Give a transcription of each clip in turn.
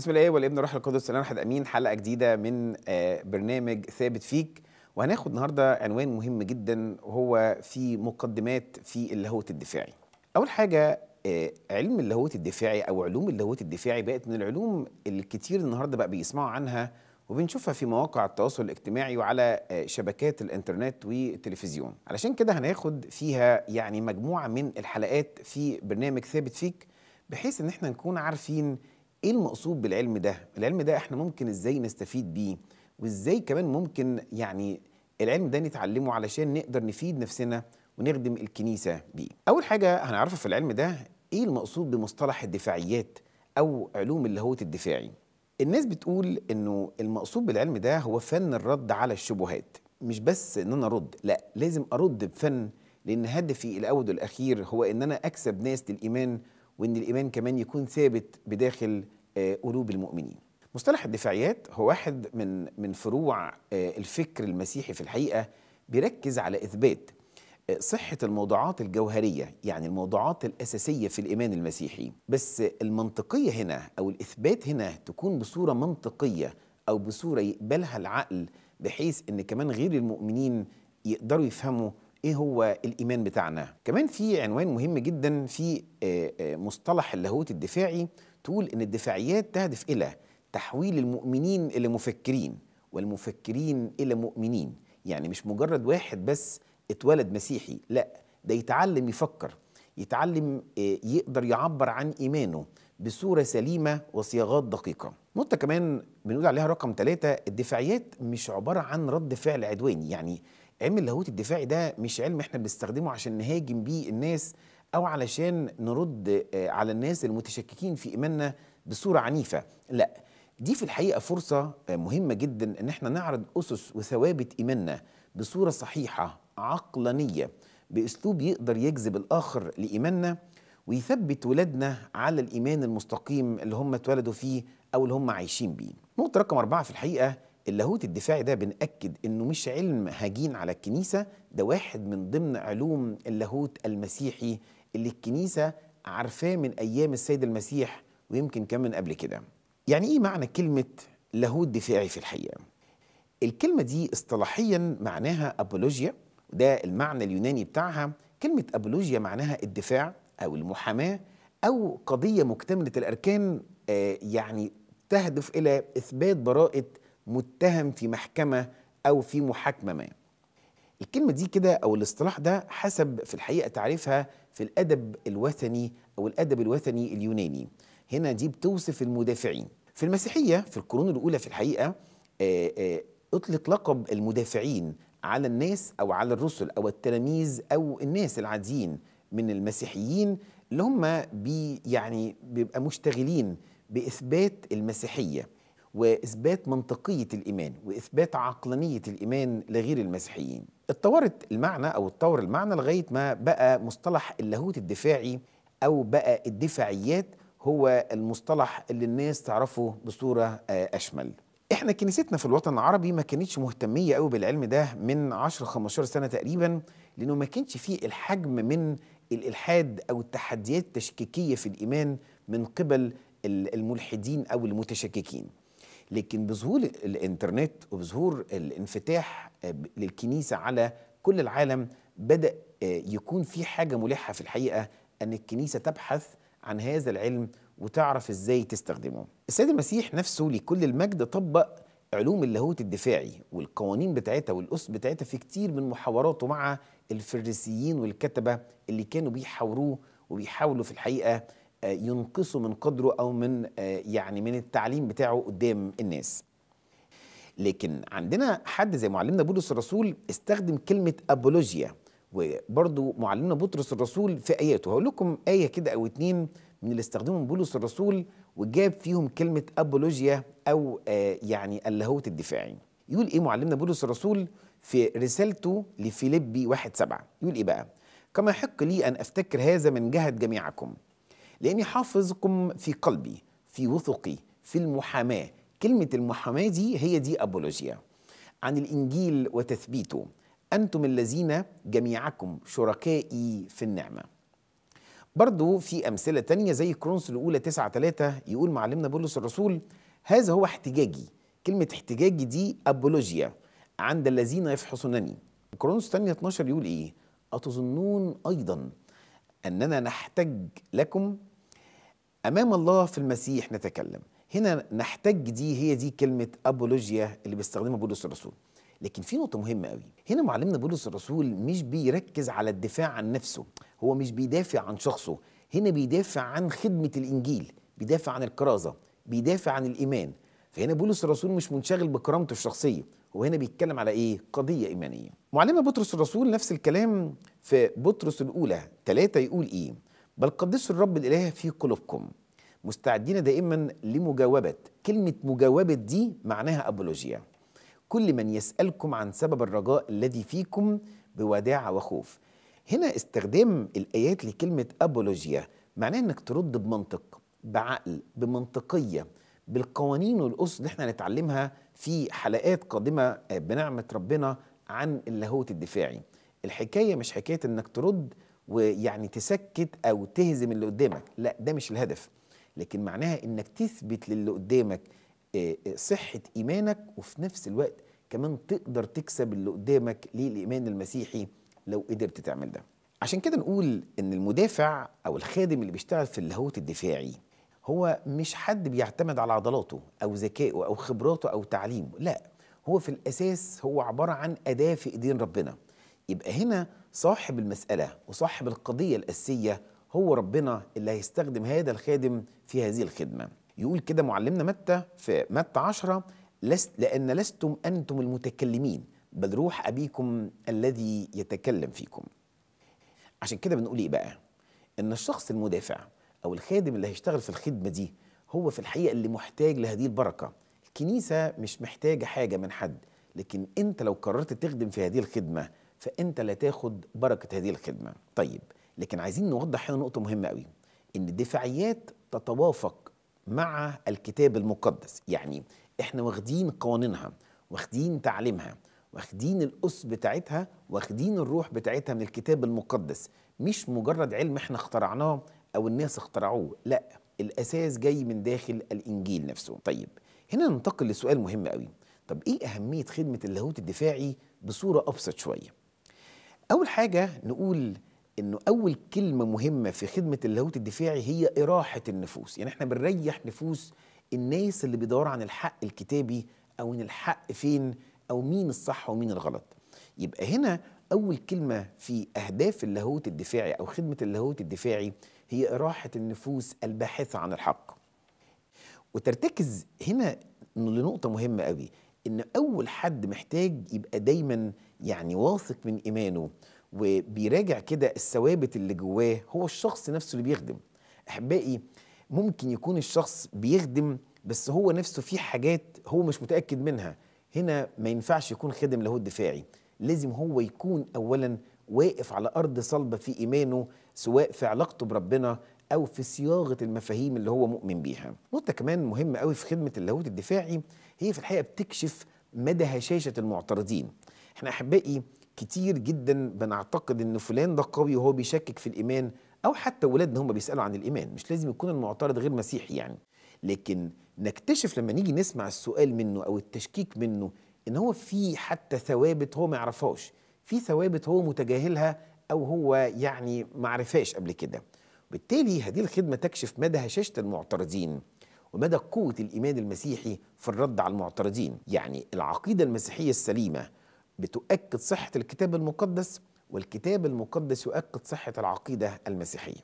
بسم الله والابن والروح القدس الان احد امين حلقه جديده من آه، برنامج ثابت فيك وهناخد النهارده عنوان مهم جدا وهو في مقدمات في اللاهوت الدفاعي اول حاجه آه، علم اللاهوت الدفاعي او علوم اللاهوت الدفاعي بقت من العلوم اللي كتير النهارده بقى بيسمعوا عنها وبنشوفها في مواقع التواصل الاجتماعي وعلى آه، شبكات الانترنت والتلفزيون علشان كده هناخد فيها يعني مجموعه من الحلقات في برنامج ثابت فيك بحيث ان احنا نكون عارفين ايه المقصود بالعلم ده العلم ده احنا ممكن ازاي نستفيد بيه وازاي كمان ممكن يعني العلم ده نتعلمه علشان نقدر نفيد نفسنا ونخدم الكنيسة بيه أول حاجة هنعرفها في العلم ده إيه المقصود بمصطلح الدفاعيات أو علوم اللاهوت الدفاعي الناس بتقول إنه المقصود بالعلم ده هو فن الرد على الشبهات مش بس إن أنا أرد لا لازم أرد بفن لأن هدفي الأول والأخير هو إن أنا أكسب ناس للإيمان وان الايمان كمان يكون ثابت بداخل آه، قلوب المؤمنين مصطلح الدفاعيات هو واحد من من فروع آه، الفكر المسيحي في الحقيقه بيركز على اثبات آه، صحة الموضوعات الجوهرية يعني الموضوعات الأساسية في الإيمان المسيحي بس المنطقية هنا أو الإثبات هنا تكون بصورة منطقية أو بصورة يقبلها العقل بحيث أن كمان غير المؤمنين يقدروا يفهموا ايه هو الايمان بتاعنا كمان في عنوان مهم جدا في آه، آه، مصطلح اللاهوت الدفاعي تقول ان الدفاعيات تهدف الى تحويل المؤمنين الى مفكرين والمفكرين الى مؤمنين يعني مش مجرد واحد بس اتولد مسيحي لا ده يتعلم يفكر يتعلم آه، يقدر يعبر عن ايمانه بصوره سليمه وصياغات دقيقه نقطه كمان بنقول عليها رقم ثلاثة الدفاعيات مش عباره عن رد فعل عدواني يعني علم اللاهوت الدفاعي ده مش علم احنا بنستخدمه عشان نهاجم بيه الناس او علشان نرد آه، على الناس المتشككين في ايماننا بصوره عنيفه لا دي في الحقيقه فرصه آه، مهمه جدا ان احنا نعرض اسس وثوابت ايماننا بصوره صحيحه عقلانيه باسلوب يقدر يجذب الاخر لايماننا ويثبت ولادنا على الايمان المستقيم اللي هم اتولدوا فيه او اللي هم عايشين بيه نقطه رقم اربعه في الحقيقه اللاهوت الدفاعي ده بنأكد انه مش علم هجين على الكنيسة ده واحد من ضمن علوم اللاهوت المسيحي اللي الكنيسة عارفاه من ايام السيد المسيح ويمكن كان من قبل كده يعني ايه معنى كلمة لاهوت دفاعي في الحقيقة الكلمة دي اصطلاحيا معناها أبولوجيا ده المعنى اليوناني بتاعها كلمة أبولوجيا معناها الدفاع أو المحاماة أو قضية مكتملة الأركان آه يعني تهدف إلى إثبات براءة متهم في محكمه او في محاكمه ما الكلمه دي كده او الاصطلاح ده حسب في الحقيقه تعريفها في الادب الوثني او الادب الوثني اليوناني هنا دي بتوصف المدافعين في المسيحيه في القرون الاولى في الحقيقه آه، آه، اطلق لقب المدافعين على الناس او على الرسل او التلاميذ او الناس العاديين من المسيحيين اللي هم بي يعني بيبقى مشتغلين باثبات المسيحيه واثبات منطقيه الايمان واثبات عقلانيه الايمان لغير المسيحيين. اتطورت المعنى او اتطور المعنى لغايه ما بقى مصطلح اللاهوت الدفاعي او بقى الدفاعيات هو المصطلح اللي الناس تعرفه بصوره آه، اشمل. احنا كنيستنا في الوطن العربي ما كانتش مهتميه قوي بالعلم ده من 10 15 سنه تقريبا لانه ما كانش فيه الحجم من الالحاد او التحديات التشكيكيه في الايمان من قبل الملحدين او المتشككين. لكن بظهور الانترنت وبظهور الانفتاح للكنيسه على كل العالم بدا آه، يكون في حاجه ملحه في الحقيقه ان الكنيسه تبحث عن هذا العلم وتعرف ازاي تستخدمه. السيد المسيح نفسه لكل المجد طبق علوم اللاهوت الدفاعي والقوانين بتاعتها والأس بتاعتها في كتير من محاوراته مع الفريسيين والكتبة اللي كانوا بيحاوروه وبيحاولوا في الحقيقة آه، ينقصه من قدره او من آه، يعني من التعليم بتاعه قدام الناس لكن عندنا حد زي معلمنا بولس الرسول استخدم كلمه ابولوجيا وبرضه معلمنا بطرس الرسول في اياته هقول لكم ايه كده او اتنين من اللي استخدمهم بولس الرسول وجاب فيهم كلمه ابولوجيا او آه، يعني اللاهوت الدفاعي يقول ايه معلمنا بولس الرسول في رسالته لفيليبي 1 7 يقول ايه بقى كما يحق لي ان افتكر هذا من جهه جميعكم لأني حافظكم في قلبي في وثقي في المحاماة كلمة المحاماة دي هي دي أبولوجيا عن الإنجيل وتثبيته أنتم الذين جميعكم شركائي في النعمة برضو في أمثلة تانية زي كرونس الأولى 9 3 يقول معلمنا بولس الرسول هذا هو احتجاجي كلمة احتجاجي دي أبولوجيا عند الذين يفحصونني كرونس تانية 12 يقول إيه أتظنون أيضا أننا نحتج لكم امام الله في المسيح نتكلم هنا نحتاج دي هي دي كلمه ابولوجيا اللي بيستخدمها بولس الرسول لكن في نقطه مهمه قوي هنا معلمنا بولس الرسول مش بيركز على الدفاع عن نفسه هو مش بيدافع عن شخصه هنا بيدافع عن خدمه الانجيل بيدافع عن الكرازه بيدافع عن الايمان فهنا بولس الرسول مش منشغل بكرامته الشخصيه هو هنا بيتكلم على ايه قضيه ايمانيه معلمنا بطرس الرسول نفس الكلام في بطرس الاولى ثلاثة يقول ايه بل قدسوا الرب الإله في قلوبكم مستعدين دائما لمجاوبة كلمة مجاوبة دي معناها أبولوجيا كل من يسألكم عن سبب الرجاء الذي فيكم بوداعة وخوف هنا استخدام الآيات لكلمة أبولوجيا معناه أنك ترد بمنطق بعقل بمنطقية بالقوانين والأس اللي احنا هنتعلمها في حلقات قادمة آه، بنعمة ربنا عن اللاهوت الدفاعي الحكاية مش حكاية أنك ترد ويعني تسكت او تهزم اللي قدامك لا ده مش الهدف لكن معناها انك تثبت للي قدامك آه، آه، صحه ايمانك وفي نفس الوقت كمان تقدر تكسب اللي قدامك للايمان المسيحي لو قدرت تعمل ده عشان كده نقول ان المدافع او الخادم اللي بيشتغل في اللاهوت الدفاعي هو مش حد بيعتمد على عضلاته او ذكائه او خبراته او تعليمه لا هو في الاساس هو عباره عن اداه في ايدين ربنا يبقى هنا صاحب المسألة وصاحب القضية الأساسية هو ربنا اللي هيستخدم هذا الخادم في هذه الخدمة يقول كده معلمنا متى في متى عشرة لست لأن لستم أنتم المتكلمين بل روح أبيكم الذي يتكلم فيكم عشان كده بنقول إيه بقى إن الشخص المدافع أو الخادم اللي هيشتغل في الخدمة دي هو في الحقيقة اللي محتاج لهذه البركة الكنيسة مش محتاجة حاجة من حد لكن أنت لو قررت تخدم في هذه الخدمة فانت لا تاخد بركه هذه الخدمه طيب لكن عايزين نوضح هنا نقطه مهمه قوي ان الدفاعيات تتوافق مع الكتاب المقدس يعني احنا واخدين قوانينها واخدين تعليمها واخدين الاس بتاعتها واخدين الروح بتاعتها من الكتاب المقدس مش مجرد علم احنا اخترعناه او الناس اخترعوه لا الاساس جاي من داخل الانجيل نفسه طيب هنا ننتقل لسؤال مهم قوي طب ايه اهميه خدمه اللاهوت الدفاعي بصوره ابسط شويه اول حاجه نقول انه اول كلمه مهمه في خدمه اللاهوت الدفاعي هي اراحه النفوس يعني احنا بنريح نفوس الناس اللي بيدوروا عن الحق الكتابي او ان الحق فين او مين الصح ومين الغلط يبقى هنا اول كلمه في اهداف اللاهوت الدفاعي او خدمه اللاهوت الدفاعي هي اراحه النفوس الباحثه عن الحق وترتكز هنا لنقطه مهمه قوي ان اول حد محتاج يبقى دايما يعني واثق من ايمانه وبيراجع كده الثوابت اللي جواه هو الشخص نفسه اللي بيخدم احبائي ممكن يكون الشخص بيخدم بس هو نفسه في حاجات هو مش متاكد منها هنا ما ينفعش يكون خدم لهو الدفاعي لازم هو يكون اولا واقف على ارض صلبه في ايمانه سواء في علاقته بربنا او في صياغه المفاهيم اللي هو مؤمن بيها نقطه كمان مهمه قوي في خدمه اللاهوت الدفاعي هي في الحقيقه بتكشف مدى هشاشه المعترضين احنا احبائي كتير جدا بنعتقد ان فلان ده قوي وهو بيشكك في الايمان او حتى ولادنا هم بيسالوا عن الايمان مش لازم يكون المعترض غير مسيحي يعني لكن نكتشف لما نيجي نسمع السؤال منه او التشكيك منه ان هو في حتى ثوابت هو ما يعرفهاش في ثوابت هو متجاهلها أو هو يعني معرفاش قبل كده بالتالي هذه الخدمة تكشف مدى هشاشة المعترضين ومدى قوة الإيمان المسيحي في الرد على المعترضين يعني العقيدة المسيحية السليمة بتؤكد صحة الكتاب المقدس والكتاب المقدس يؤكد صحة العقيدة المسيحية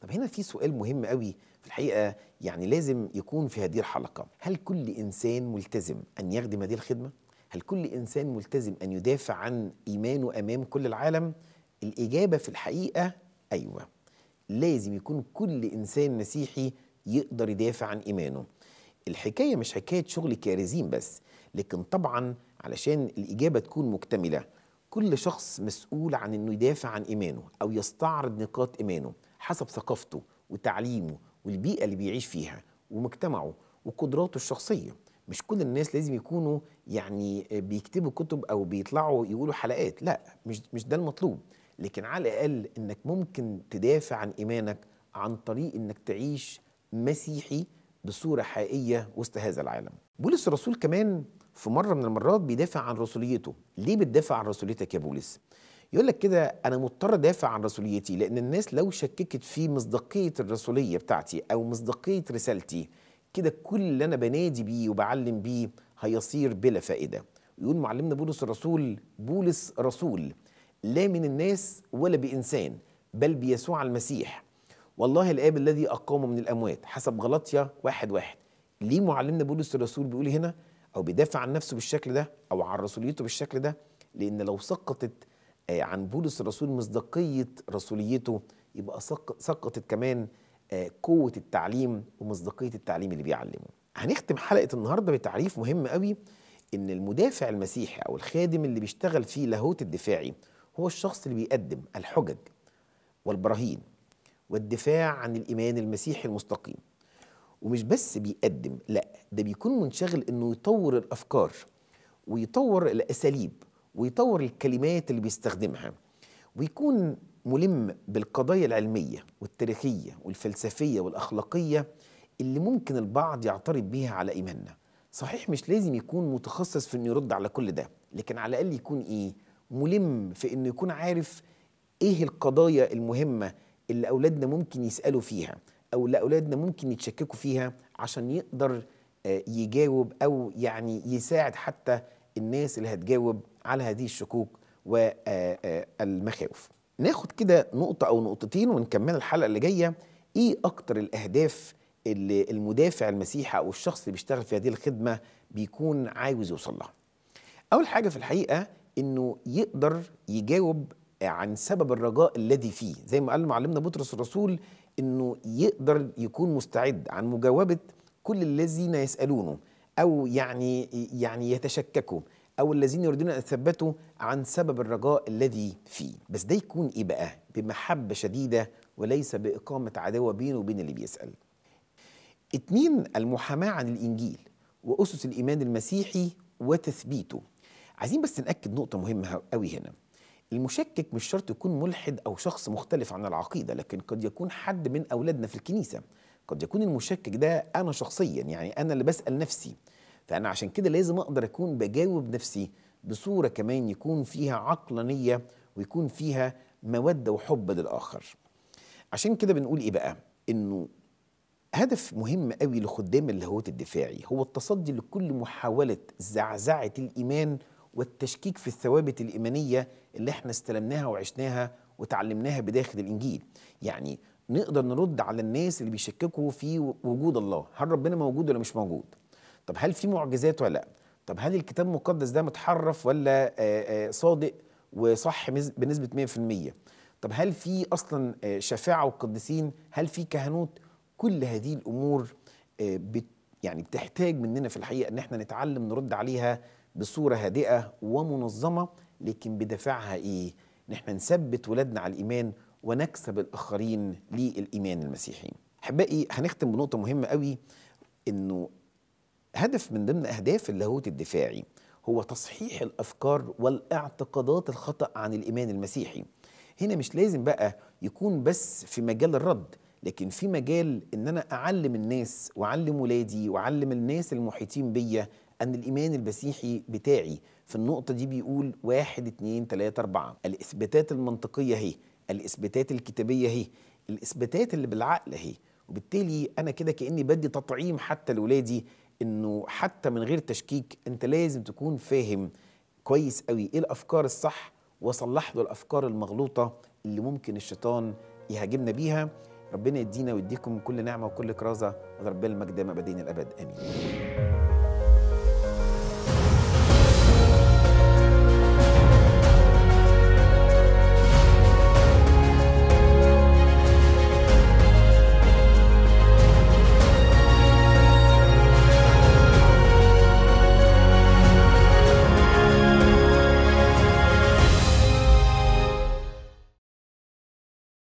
طب هنا في سؤال مهم قوي في الحقيقة يعني لازم يكون في هذه الحلقة هل كل إنسان ملتزم أن يخدم هذه الخدمة؟ هل كل إنسان ملتزم أن يدافع عن إيمانه أمام كل العالم؟ الإجابة في الحقيقة أيوة لازم يكون كل إنسان مسيحي يقدر يدافع عن إيمانه الحكاية مش حكاية شغل كارزين بس لكن طبعا علشان الإجابة تكون مكتملة كل شخص مسؤول عن أنه يدافع عن إيمانه أو يستعرض نقاط إيمانه حسب ثقافته وتعليمه والبيئة اللي بيعيش فيها ومجتمعه وقدراته الشخصية مش كل الناس لازم يكونوا يعني آه، بيكتبوا كتب او بيطلعوا يقولوا حلقات لا مش مش ده المطلوب لكن على الاقل انك ممكن تدافع عن ايمانك عن طريق انك تعيش مسيحي بصوره حقيقيه وسط هذا العالم بولس الرسول كمان في مره من المرات بيدافع عن رسوليته ليه بتدافع عن رسوليتك يا بولس يقول لك كده انا مضطر ادافع عن رسوليتي لان الناس لو شككت في مصداقيه الرسوليه بتاعتي او مصداقيه رسالتي كده كل اللي انا بنادي بيه وبعلم بيه هيصير بلا فائده يقول معلمنا بولس الرسول بولس رسول لا من الناس ولا بانسان بل بيسوع المسيح والله الاب الذي اقامه من الاموات حسب غلطيا واحد واحد ليه معلمنا بولس الرسول بيقول هنا او بيدافع عن نفسه بالشكل ده او عن رسوليته بالشكل ده لان لو سقطت آه، عن بولس الرسول مصداقيه رسوليته يبقى سقطت كمان آه، قوه التعليم ومصداقيه التعليم اللي بيعلمه هنختم حلقه النهارده بتعريف مهم قوي ان المدافع المسيحي او الخادم اللي بيشتغل فيه لاهوت الدفاعي هو الشخص اللي بيقدم الحجج والبراهين والدفاع عن الايمان المسيحي المستقيم ومش بس بيقدم لا ده بيكون منشغل انه يطور الافكار ويطور الاساليب ويطور الكلمات اللي بيستخدمها ويكون ملم بالقضايا العلمية والتاريخية والفلسفية والأخلاقية اللي ممكن البعض يعترض بيها على إيماننا صحيح مش لازم يكون متخصص في أنه يرد على كل ده لكن على الأقل يكون إيه ملم في أنه يكون عارف إيه القضايا المهمة اللي أولادنا ممكن يسألوا فيها أو اللي أولادنا ممكن يتشككوا فيها عشان يقدر آه، يجاوب أو يعني يساعد حتى الناس اللي هتجاوب على هذه الشكوك والمخاوف آه، آه، ناخد كده نقطة أو نقطتين ونكمل الحلقة اللي جاية إيه أكتر الأهداف اللي المدافع المسيحي أو الشخص اللي بيشتغل في هذه الخدمة بيكون عايز يوصل لها أول حاجة في الحقيقة إنه يقدر يجاوب عن سبب الرجاء الذي فيه زي ما قال معلمنا بطرس الرسول إنه يقدر يكون مستعد عن مجاوبة كل الذين يسألونه أو يعني يعني يتشككوا أو الذين يريدون أن يتثبتوا عن سبب الرجاء الذي فيه بس ده يكون إيه بقى بمحبة شديدة وليس بإقامة عداوة بينه وبين اللي بيسأل اتنين المحاماة عن الإنجيل وأسس الإيمان المسيحي وتثبيته عايزين بس نأكد نقطة مهمة قوي هنا المشكك مش شرط يكون ملحد أو شخص مختلف عن العقيدة لكن قد يكون حد من أولادنا في الكنيسة قد يكون المشكك ده أنا شخصيا يعني أنا اللي بسأل نفسي فأنا عشان كده لازم أقدر أكون بجاوب نفسي بصورة كمان يكون فيها عقلانية ويكون فيها مودة وحب للآخر عشان كده بنقول إيه بقى إنه هدف مهم قوي لخدام اللاهوت الدفاعي هو التصدي لكل محاولة زعزعة الإيمان والتشكيك في الثوابت الإيمانية اللي احنا استلمناها وعشناها وتعلمناها بداخل الإنجيل يعني نقدر نرد على الناس اللي بيشككوا في وجود الله هل ربنا موجود ولا مش موجود طب هل في معجزات ولا لا طب هل الكتاب المقدس ده متحرف ولا آه، آه، صادق وصح بنسبه 100% طب هل في اصلا آه، شفاعه وقديسين هل في كهنوت كل هذه الامور بت يعني بتحتاج مننا في الحقيقه ان احنا نتعلم نرد عليها بصوره هادئه ومنظمه لكن بدافعها ايه ان احنا نثبت ولادنا على الايمان ونكسب الاخرين للايمان المسيحي احبائي هنختم بنقطه مهمه قوي انه هدف من ضمن أهداف اللاهوت الدفاعي هو تصحيح الأفكار والاعتقادات الخطأ عن الإيمان المسيحي هنا مش لازم بقى يكون بس في مجال الرد لكن في مجال ان انا اعلم الناس واعلم ولادي واعلم الناس المحيطين بيا ان الايمان المسيحي بتاعي في النقطة دي بيقول واحد اتنين تلاتة اربعة الاثباتات المنطقية اهي الاثباتات الكتابية اهي الاثباتات اللي بالعقل اهي وبالتالي انا كده كاني بدي تطعيم حتى لولادي انه حتى من غير تشكيك انت لازم تكون فاهم كويس قوي ايه الافكار الصح وصلح له الافكار المغلوطه اللي ممكن الشيطان يهاجمنا بيها ربنا يدينا ويديكم كل نعمه وكل كرازه ولربنا المجد ما بدين الابد امين